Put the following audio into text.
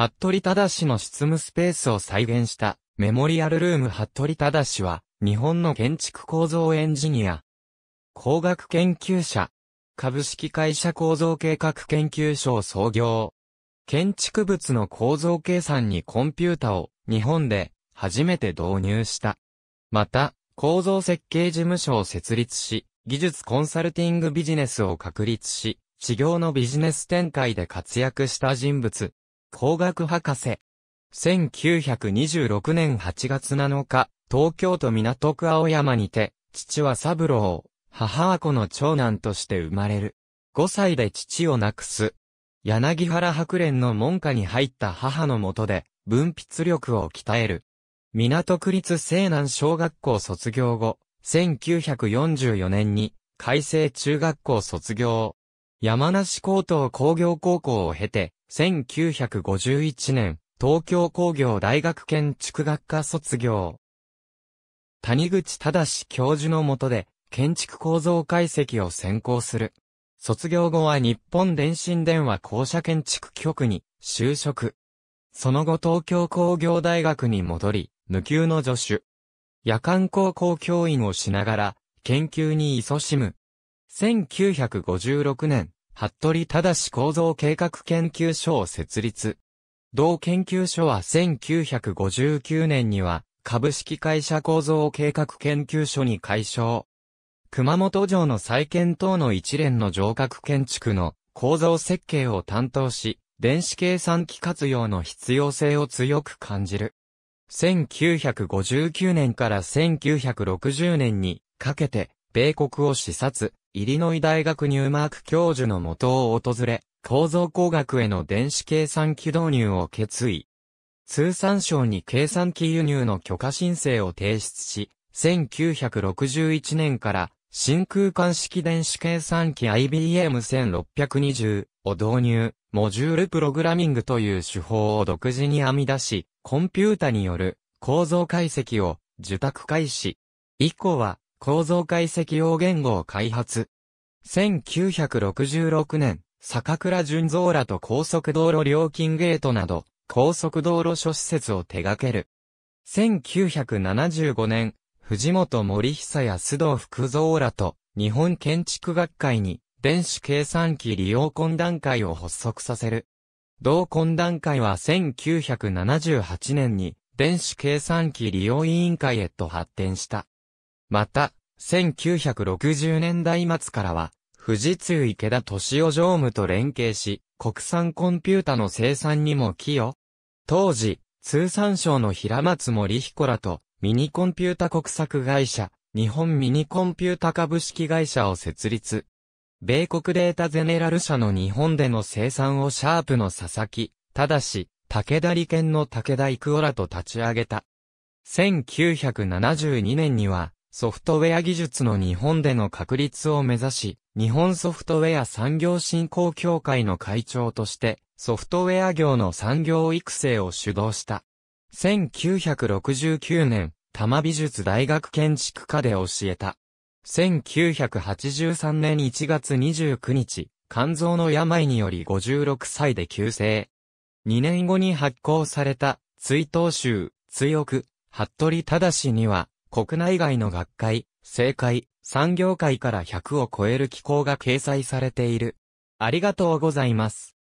服部忠の執務スペースを再現したメモリアルルーム服部忠は日本の建築構造エンジニア、工学研究者、株式会社構造計画研究所を創業。建築物の構造計算にコンピュータを日本で初めて導入した。また、構造設計事務所を設立し、技術コンサルティングビジネスを確立し、事業のビジネス展開で活躍した人物。工学博士。1926年8月7日、東京都港区青山にて、父は三郎、母は子の長男として生まれる。5歳で父を亡くす。柳原白蓮の門下に入った母のもとで、文筆力を鍛える。港区立西南小学校卒業後、1944年に、海西中学校卒業。山梨高等工業高校を経て、1951年、東京工業大学建築学科卒業。谷口正教授の下で、建築構造解析を専攻する。卒業後は日本電信電話公社建築局に就職。その後東京工業大学に戻り、無給の助手。夜間高校教員をしながら、研究に勤しむ。1956年、服部正構造計画研究所を設立。同研究所は1959年には株式会社構造計画研究所に改称。熊本城の再建等の一連の城郭建築の構造設計を担当し、電子計算機活用の必要性を強く感じる。1959年から1960年にかけて米国を視察、イリノイ大学ニューマーク教授の元を訪れ、構造工学への電子計算機導入を決意。通産省に計算機輸入の許可申請を提出し、1961年から真空管式電子計算機 IBM1620 を導入、モジュールプログラミングという手法を独自に編み出し、コンピュータによる構造解析を受託開始。以降は構造解析用言語を開発。1966年、坂倉純蔵らと高速道路料金ゲートなど、高速道路諸施設を手掛ける。1975年、藤本森久や須藤福蔵らと、日本建築学会に、電子計算機利用懇談会を発足させる。同懇談会は1978年に、電子計算機利用委員会へと発展した。また、1960年代末からは、富士通池田敏夫常務と連携し、国産コンピュータの生産にも寄与。当時、通産省の平松森彦らと、ミニコンピュータ国策会社、日本ミニコンピュータ株式会社を設立。米国データゼネラル社の日本での生産をシャープの佐々木、ただし、武田利権の武田育夫らと立ち上げた。1972年には、ソフトウェア技術の日本での確立を目指し、日本ソフトウェア産業振興協会の会長として、ソフトウェア業の産業育成を主導した。1969年、多摩美術大学建築科で教えた。1983年1月29日、肝臓の病により56歳で急逝。2年後に発行された、追悼集、追憶、服部正には、国内外の学会、政界、産業界から100を超える機構が掲載されている。ありがとうございます。